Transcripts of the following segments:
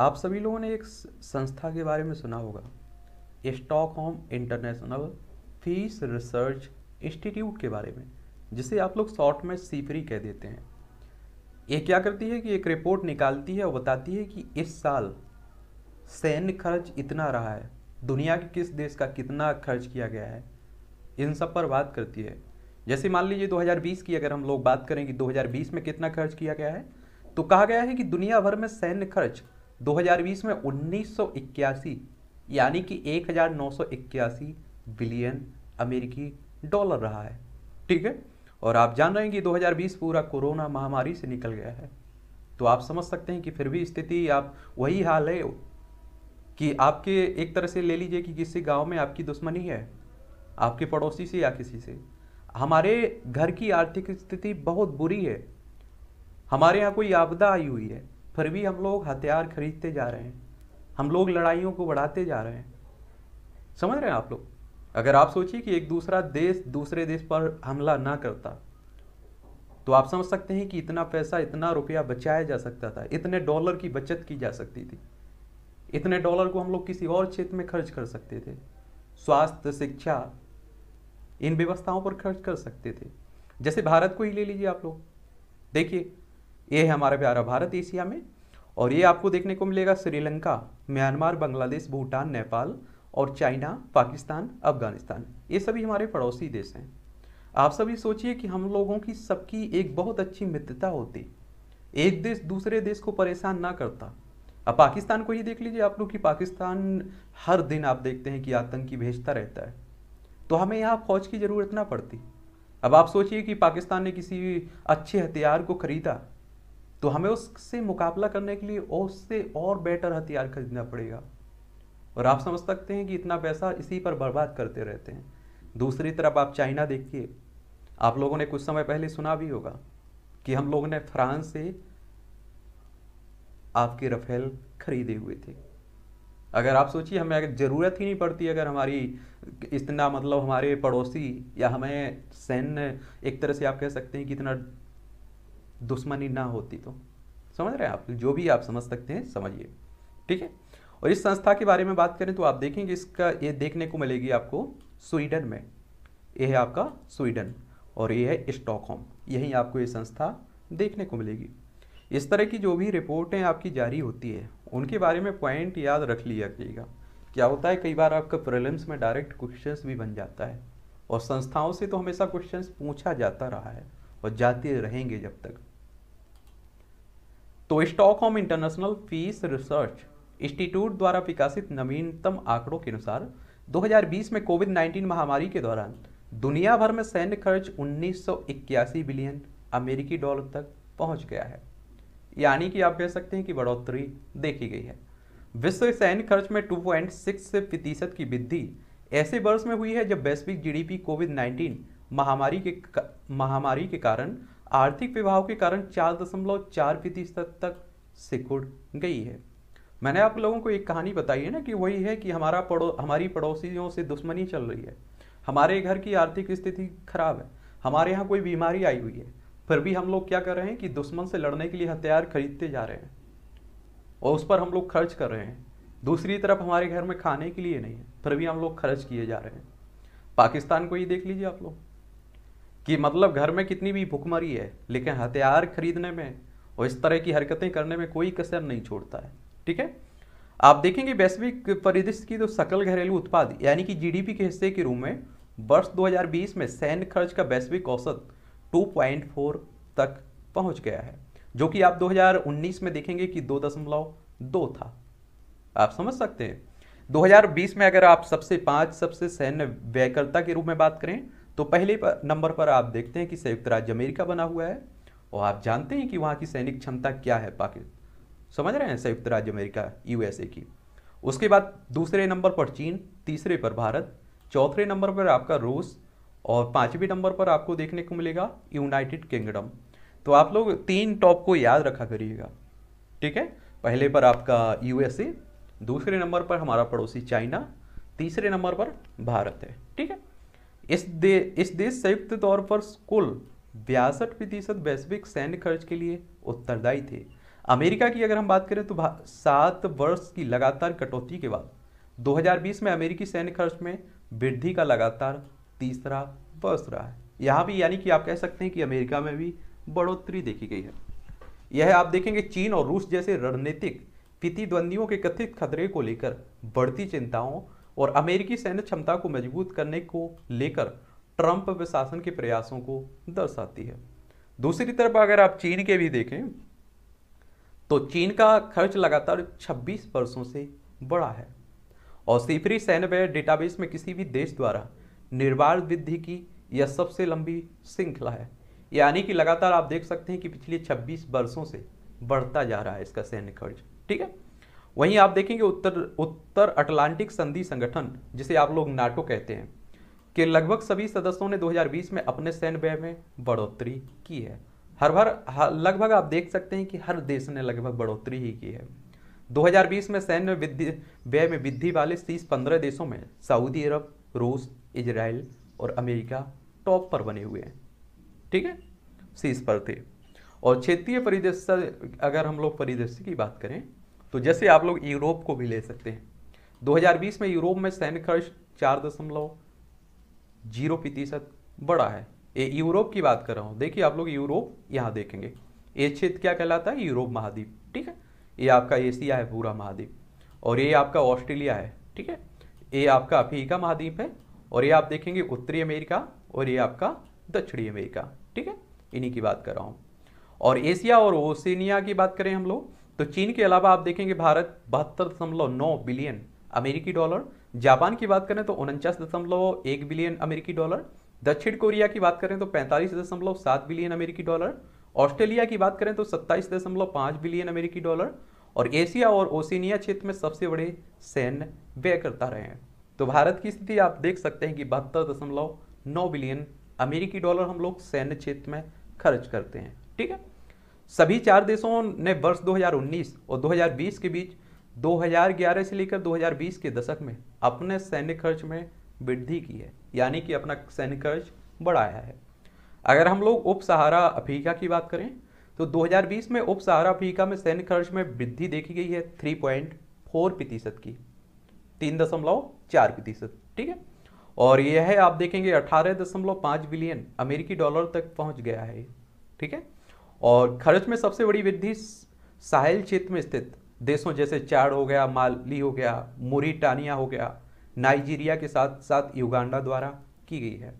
आप सभी लोगों ने एक संस्था के बारे में सुना होगा होम इंटरनेशनल फीस रिसर्च इंस्टीट्यूट के बारे में जिसे आप लोग शॉर्ट में सीफरी कह देते हैं ये क्या करती है कि एक रिपोर्ट निकालती है और बताती है कि इस साल सैन्य खर्च इतना रहा है दुनिया के किस देश का कितना खर्च किया गया है इन सब पर बात करती है जैसे मान लीजिए 2020 की अगर हम लोग बात करें कि 2020 में कितना खर्च किया गया है तो कहा गया है कि दुनिया भर में सैन्य खर्च 2020 में उन्नीस यानी कि एक बिलियन अमेरिकी डॉलर रहा है ठीक है और आप जान रहे हैं कि 2020 पूरा कोरोना महामारी से निकल गया है तो आप समझ सकते हैं कि फिर भी स्थिति आप वही हाल है कि आपके एक तरह से ले लीजिए कि किसी गांव में आपकी दुश्मनी है आपके पड़ोसी से या किसी से हमारे घर की आर्थिक स्थिति बहुत बुरी है हमारे यहाँ कोई आपदा आई हुई है फिर भी हम लोग हथियार खरीदते जा रहे हैं हम लोग लड़ाइयों को बढ़ाते जा रहे हैं समझ रहे हैं आप लोग अगर आप सोचिए कि एक दूसरा देश दूसरे देश पर हमला ना करता तो आप समझ सकते हैं कि इतना पैसा इतना रुपया बचाया जा सकता था इतने डॉलर की बचत की जा सकती थी इतने डॉलर को हम लोग किसी और क्षेत्र में खर्च कर सकते थे स्वास्थ्य शिक्षा इन व्यवस्थाओं पर खर्च कर सकते थे जैसे भारत को ही ले लीजिए आप लोग देखिए ये है हमारा प्यारा भारत एशिया में और ये आपको देखने को मिलेगा श्रीलंका म्यांमार बांग्लादेश भूटान नेपाल और चाइना पाकिस्तान अफगानिस्तान ये सभी हमारे पड़ोसी देश हैं आप सभी सोचिए कि हम लोगों की सबकी एक बहुत अच्छी मित्रता होती एक देश दूसरे देश को परेशान ना करता अब पाकिस्तान को ही देख लीजिए आप लोग कि पाकिस्तान हर दिन आप देखते हैं कि आतंकी भेजता रहता है तो हमें यहाँ फौज की ज़रूरत ना पड़ती अब आप सोचिए कि पाकिस्तान ने किसी अच्छे हथियार को खरीदा तो हमें उससे मुकाबला करने के लिए उससे और बेटर हथियार खरीदना पड़ेगा और आप समझ सकते हैं कि इतना पैसा इसी पर बर्बाद करते रहते हैं दूसरी तरफ आप चाइना देखिए आप लोगों ने कुछ समय पहले सुना भी होगा कि हम लोगों ने फ्रांस से आपके रफेल खरीदे हुए थे अगर आप सोचिए हमें अगर ज़रूरत ही नहीं पड़ती अगर हमारी इतना मतलब हमारे पड़ोसी या हमें सैन्य एक तरह से आप कह सकते हैं कि इतना दुश्मनी ना होती तो समझ रहे हैं आप जो भी आप समझ सकते हैं समझिए ठीक है और इस संस्था के बारे में बात करें तो आप देखेंगे इसका ये देखने को मिलेगी आपको स्वीडन में ये है आपका स्वीडन और ये है स्टॉकहोम यहीं आपको ये संस्था देखने को मिलेगी इस तरह की जो भी रिपोर्टें आपकी जारी होती है उनके बारे में पॉइंट याद रख लिया करिएगा क्या होता है कई बार आपका प्रिलिम्स में डायरेक्ट क्वेश्चन भी बन जाता है और संस्थाओं से तो हमेशा क्वेश्चन पूछा जाता रहा है और जाते रहेंगे जब तक तो Stockholm international peace research institute द्वारा विकसित नवीनतम आंकड़ों के अनुसार 2020 में कोविड 19 महामारी के दौरान दुनिया भर में सैन्य खर्च उन्नीस बिलियन अमेरिकी डॉलर तक पहुंच गया है यानी कि आप कह सकते हैं कि बढ़ोतरी देखी गई है विश्व सैन्य खर्च में 2.6 पॉइंट प्रतिशत की वृद्धि ऐसे वर्ष में हुई है जब वैश्विक जीडीपी कोविड 19 महामारी के महामारी के कारण आर्थिक विभाव के कारण चार दशमलव चार प्रतिशत तक सिकुड़ गई है मैंने आप लोगों को एक कहानी बताई है ना कि वही है कि हमारा पड़ो हमारी पड़ोसियों से दुश्मनी चल रही है हमारे घर की आर्थिक स्थिति खराब है हमारे यहाँ कोई बीमारी आई हुई है फिर भी हम लोग क्या कर रहे हैं कि दुश्मन से लड़ने के लिए हथियार खरीदते जा रहे हैं और उस पर हम लोग खर्च कर रहे हैं दूसरी तरफ हमारे घर में खाने के लिए नहीं है फिर भी हम लोग खर्च किए जा रहे हैं पाकिस्तान को ही देख लीजिए आप लोग कि मतलब घर में कितनी भी भुखमरी है लेकिन हथियार खरीदने में और इस तरह की हरकतें करने में कोई कसर नहीं छोड़ता है ठीक है आप देखेंगे वैश्विक परिदृश्य की तो सकल घरेलू उत्पाद यानी कि जीडीपी के हिस्से के रूप में वर्ष 2020 में सैन्य खर्च का वैश्विक औसत 2.4 तक पहुंच गया है जो कि आप 2019 में देखेंगे कि दो दशमलव दो था आप समझ सकते हैं 2020 में अगर आप सबसे पांच सबसे सैन्य व्ययकर्ता के रूप में बात करें तो पहले पर, नंबर पर आप देखते हैं कि संयुक्त राज्य अमेरिका बना हुआ है और आप जानते हैं कि वहाँ की सैनिक क्षमता क्या है पाकिस्तान समझ रहे हैं संयुक्त राज्य अमेरिका यूएसए की उसके बाद दूसरे नंबर पर चीन तीसरे पर भारत चौथे नंबर पर आपका रूस और पाँचवें नंबर पर आपको देखने को मिलेगा यूनाइटेड किंगडम तो आप लोग तीन टॉप को याद रखा करिएगा ठीक है पहले पर आपका यूएसए दूसरे नंबर पर हमारा पड़ोसी चाइना तीसरे नंबर पर भारत है ठीक है इस दे इस देश संयुक्त तौर पर कुल बयासठ प्रतिशत वैश्विक सैन्य खर्च के लिए उत्तरदायी थे अमेरिका की अगर हम बात करें तो सात वर्ष की लगातार कटौती के बाद 2020 में अमेरिकी सैन्य खर्च में वृद्धि का लगातार तीसरा वर्ष रहा है यहाँ भी यानी कि आप कह सकते हैं कि अमेरिका में भी बढ़ोतरी देखी गई है यह आप देखेंगे चीन और रूस जैसे रणनीतिक प्रतिद्वंदियों के कथित खतरे को लेकर बढ़ती चिंताओं और अमेरिकी सैन्य क्षमता को मजबूत करने को लेकर ट्रंप प्रशासन के प्रयासों को दर्शाती है दूसरी तरफ अगर आप चीन के भी देखें तो चीन का खर्च लगातार 26 वर्षों से बढ़ा है और सीफरी सैन्य व्यय डेटाबेस में किसी भी देश द्वारा निर्बाध वृद्धि की यह सबसे लंबी श्रृंखला है यानी कि लगातार आप देख सकते हैं कि पिछले 26 वर्षों से बढ़ता जा रहा है इसका सैन्य खर्च ठीक है वहीं आप देखेंगे उत्तर उत्तर अटलांटिक संधि संगठन जिसे आप लोग नाटो कहते हैं के लगभग सभी सदस्यों ने 2020 में अपने सैन्य व्यय में बढ़ोतरी की है हर भर लगभग आप देख सकते हैं कि हर देश ने लगभग बढ़ोतरी ही की है 2020 में सैन्य व्यय में वृद्धि वाले शीस पंद्रह देशों में सऊदी अरब रूस इजराइल और अमेरिका टॉप पर बने हुए हैं ठीक है शीस पर थे और क्षेत्रीय परिदृश्य अगर हम लोग परिदृश्य की बात करें तो जैसे आप लोग यूरोप को भी ले सकते हैं 2020 में यूरोप में सैन्य खर्च चार दशमलव जीरो प्रतिशत बड़ा है ये यूरोप की बात कर रहा हूँ देखिए आप लोग यूरोप यहाँ देखेंगे ये क्षेत्र क्या कहलाता है यूरोप महाद्वीप ठीक है ये आपका एशिया है पूरा महाद्वीप और ये आपका ऑस्ट्रेलिया है ठीक है ये आपका अफ्रीका महाद्वीप है और ये आप देखेंगे उत्तरी अमेरिका और ये आपका दक्षिणी अमेरिका ठीक है इन्हीं की बात कर रहा हूँ और एशिया और ओसेनिया की बात करें हम लोग तो चीन के अलावा आप देखेंगे भारत बहत्तर दशमलव नौ बिलियन अमेरिकी डॉलर जापान की बात करें तो उनचास दशमलव एक बिलियन अमेरिकी डॉलर दक्षिण कोरिया की बात करें तो पैंतालीस दशमलव सात बिलियन अमेरिकी डॉलर ऑस्ट्रेलिया की बात करें तो सत्ताईस दशमलव पाँच बिलियन अमेरिकी डॉलर और एशिया और ओसिनिया क्षेत्र में सबसे बड़े सैन्य व्यय करता रहे हैं तो भारत की स्थिति आप देख सकते हैं कि बहत्तर दशमलव नौ बिलियन अमेरिकी डॉलर हम लोग सैन्य क्षेत्र में खर्च करते हैं ठीक है सभी चार देशों ने वर्ष 2019 और 2020 के बीच 2011 से लेकर 2020 के दशक में अपने सैन्य खर्च में वृद्धि की है यानी कि अपना सैन्य खर्च बढ़ाया है अगर हम लोग उप सहारा अफ्रीका की बात करें तो 2020 में उप सहारा अफ्रीका में सैन्य खर्च में वृद्धि देखी गई है 3.4 प्रतिशत की तीन दशमलव चार प्रतिशत ठीक है और यह है आप देखेंगे अठारह दशमलव पाँच बिलियन अमेरिकी डॉलर तक पहुंच गया है ठीक है और खर्च में सबसे बड़ी वृद्धि साहिल क्षेत्र में स्थित देशों जैसे चाड हो गया माली हो गया मोरिटानिया हो गया नाइजीरिया के साथ साथ युगांडा द्वारा की गई है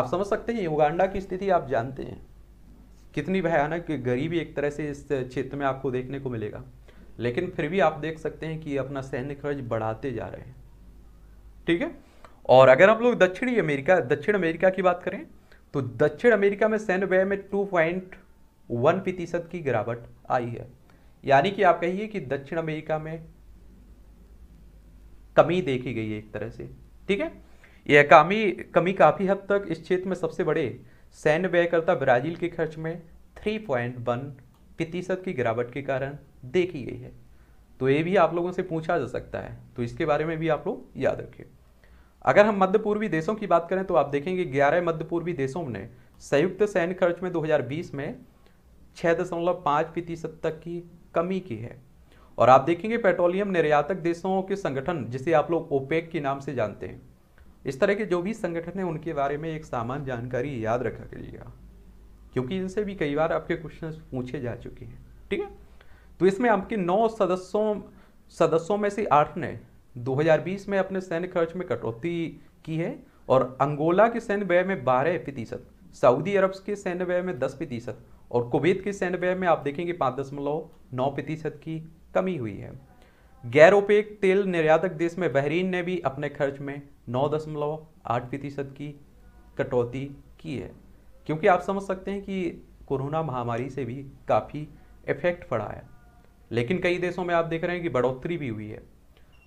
आप समझ सकते हैं युगांडा की स्थिति आप जानते हैं कितनी भयानक गरीबी एक तरह से इस क्षेत्र में आपको देखने को मिलेगा लेकिन फिर भी आप देख सकते हैं कि अपना सैन्य खर्च बढ़ाते जा रहे हैं ठीक है और अगर हम लोग दक्षिणी अमेरिका दक्षिण अमेरिका की बात करें तो दक्षिण अमेरिका में सैन्य व्यय में टू पॉइंट वन प्रतिशत की गिरावट आई है यानी कि आप कहिए कि दक्षिण अमेरिका में कमी देखी गई है एक तरह से ठीक है यह कमी कमी काफ़ी हद तक इस क्षेत्र में सबसे बड़े सैन्य व्ययकर्ता ब्राजील के खर्च में वन प्रतिशत की गिरावट के कारण देखी गई है तो ये भी आप लोगों से पूछा जा सकता है तो इसके बारे में भी आप लोग याद रखिए अगर हम मध्य पूर्वी देशों की बात करें तो आप देखेंगे ग्यारह मध्य पूर्वी देशों ने संयुक्त सैन्य खर्च में दो में छः दशमलव पाँच प्रतिशत तक की कमी की है और आप देखेंगे पेट्रोलियम निर्यातक देशों के संगठन जिसे आप लोग ओपेक के नाम से जानते हैं इस तरह के जो भी संगठन हैं उनके बारे में एक सामान्य जानकारी याद रखा करिएगा क्योंकि इनसे भी कई बार आपके क्वेश्चन पूछे जा चुके हैं ठीक है तो इसमें आपके नौ सदस्यों सदस्यों में से आठ ने 2020 में अपने सैन्य खर्च में कटौती की है और अंगोला के सैन्य व्यय में बारह प्रतिशत सऊदी अरब के सैन्य व्यय में दस प्रतिशत और कुवैत के व्यय में आप देखेंगे पाँच दशमलव नौ प्रतिशत की कमी हुई है गैर ओपेक तेल निर्यातक देश में बहरीन ने भी अपने खर्च में नौ दशमलव आठ प्रतिशत की कटौती की है क्योंकि आप समझ सकते हैं कि कोरोना महामारी से भी काफ़ी इफेक्ट पड़ा है लेकिन कई देशों में आप देख रहे हैं कि बढ़ोतरी भी हुई है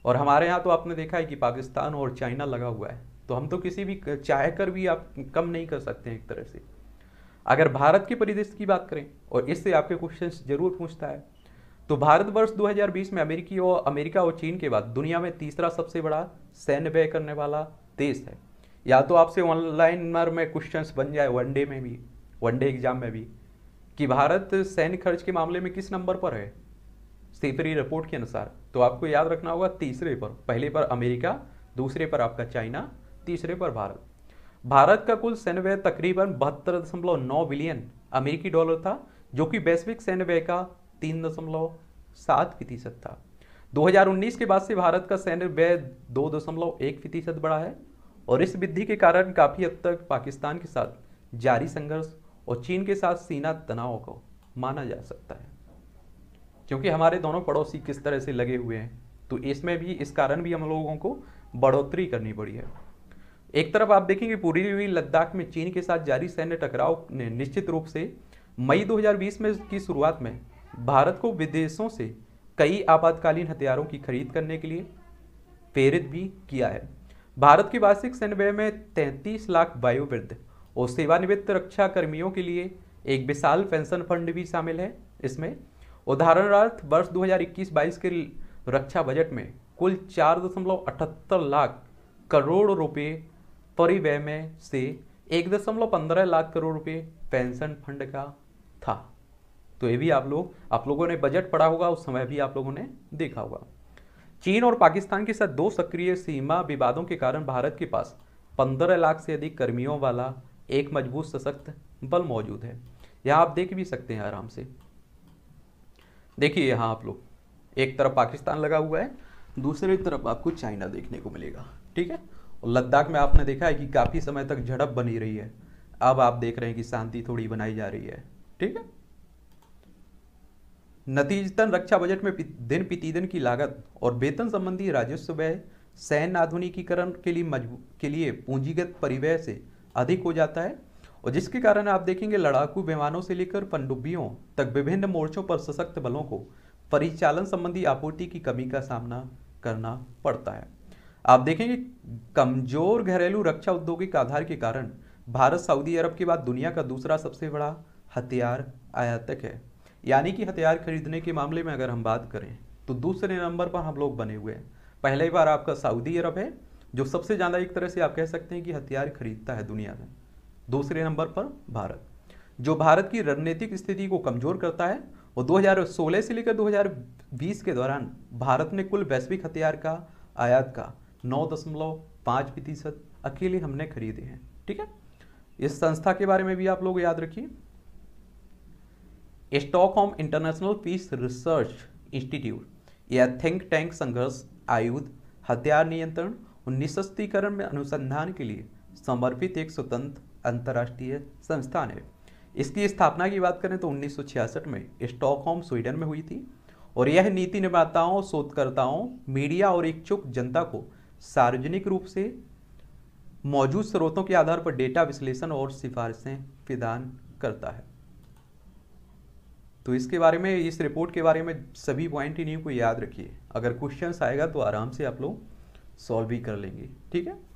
और हमारे यहाँ तो आपने देखा है कि पाकिस्तान और चाइना लगा हुआ है तो हम तो किसी भी चाह कर भी आप कम नहीं कर सकते हैं एक तरह से अगर भारत के परिदृश्य की बात करें और इससे आपके क्वेश्चन जरूर पूछता है तो भारतवर्ष 2020 में अमेरिकी और अमेरिका और चीन के बाद दुनिया में तीसरा सबसे बड़ा सैन्य व्यय करने वाला देश है या तो आपसे ऑनलाइन में क्वेश्चन बन जाए वनडे में भी वनडे एग्जाम में भी कि भारत सैन्य खर्च के मामले में किस नंबर पर है सीफरी रिपोर्ट के अनुसार तो आपको याद रखना होगा तीसरे पर पहले पर अमेरिका दूसरे पर आपका चाइना तीसरे पर भारत भारत का कुल सैन्य व्यय तकरीबन बहत्तर दशमलव नौ बिलियन अमेरिकी डॉलर था जो कि वैश्विक सैन्य व्यय का तीन दशमलव सात प्रतिशत था 2019 के बाद से भारत का सैन्य व्यय दो दशमलव एक प्रतिशत बढ़ा है और इस वृद्धि के कारण काफ़ी हद तक पाकिस्तान के साथ जारी संघर्ष और चीन के साथ सीना तनाव को माना जा सकता है क्योंकि हमारे दोनों पड़ोसी किस तरह से लगे हुए हैं तो इसमें भी इस कारण भी हम लोगों को बढ़ोतरी करनी पड़ी है एक तरफ आप देखेंगे पूरी हुई लद्दाख में चीन के साथ जारी सैन्य टकराव ने निश्चित रूप से मई 2020 में की शुरुआत में भारत को विदेशों से कई आपातकालीन हथियारों की खरीद करने के लिए प्रेरित भी किया है भारत की वार्षिक सैन्य व्यय में 33 लाख वायुवृद्ध और सेवानिवृत्त रक्षा कर्मियों के लिए एक विशाल पेंशन फंड भी शामिल है इसमें उदाहरणार्थ वर्ष 2021-22 के रक्षा बजट में कुल चार लाख करोड़ रुपए परिव्यय में से एक दशमलव पंद्रह लाख करोड़ रुपए पेंशन फंड का था तो ये भी आप लोग आप लोगों ने बजट पढ़ा होगा उस समय भी आप लोगों ने देखा होगा चीन और पाकिस्तान के साथ दो सक्रिय सीमा विवादों के कारण भारत के पास पंद्रह लाख से अधिक कर्मियों वाला एक मजबूत सशक्त बल मौजूद है यह आप देख भी सकते हैं आराम से देखिए यहाँ आप लोग एक तरफ पाकिस्तान लगा हुआ है दूसरी तरफ आपको चाइना देखने को मिलेगा ठीक है और लद्दाख में आपने देखा है कि काफ़ी समय तक झड़प बनी रही है अब आप देख रहे हैं कि शांति थोड़ी बनाई जा रही है ठीक है नतीजतन रक्षा बजट में दिन प्रतिदिन की लागत और वेतन संबंधी राजस्व व्यय सैन्य आधुनिकीकरण के लिए मजबूत के लिए पूंजीगत परिव्यय से अधिक हो जाता है और जिसके कारण आप देखेंगे लड़ाकू विमानों से लेकर पनडुब्बियों तक विभिन्न मोर्चों पर सशक्त बलों को परिचालन संबंधी आपूर्ति की कमी का सामना करना पड़ता है आप देखेंगे कमजोर घरेलू रक्षा औद्योगिक आधार के कारण भारत सऊदी अरब के बाद दुनिया का दूसरा सबसे बड़ा हथियार आयातक है यानी कि हथियार खरीदने के मामले में अगर हम बात करें तो दूसरे नंबर पर हम लोग बने हुए हैं पहले बार आपका सऊदी अरब है जो सबसे ज़्यादा एक तरह से आप कह सकते हैं कि हथियार खरीदता है दुनिया में दूसरे नंबर पर भारत जो भारत की रणनीतिक स्थिति को कमज़ोर करता है और 2016 से लेकर 2020 के दौरान भारत ने कुल वैश्विक हथियार का आयात का नौ दशमलव पाँच प्रतिशत अकेले हमने खरीदे हैं ठीक है इस संस्था के बारे में भी आप लोग याद रखिए Stockholm international peace research institute या थिंक टैंक संघर्ष आयुध हथियार नियंत्रण और निशस्त्रीकरण में अनुसंधान के लिए समर्पित एक स्वतंत्र अंतर्राष्ट्रीय संस्थान है इसकी स्थापना की बात करें तो 1966 में स्टॉकहोम स्वीडन में हुई थी और यह नीति निर्माताओं शोधकर्ताओं मीडिया और इच्छुक जनता को सार्वजनिक रूप से मौजूद स्रोतों के आधार पर डेटा विश्लेषण और सिफारिशें प्रदान करता है तो इसके बारे में इस रिपोर्ट के बारे में सभी पॉइंट इन्हीं को याद रखिए अगर क्वेश्चन आएगा तो आराम से आप लोग सॉल्व भी कर लेंगे ठीक है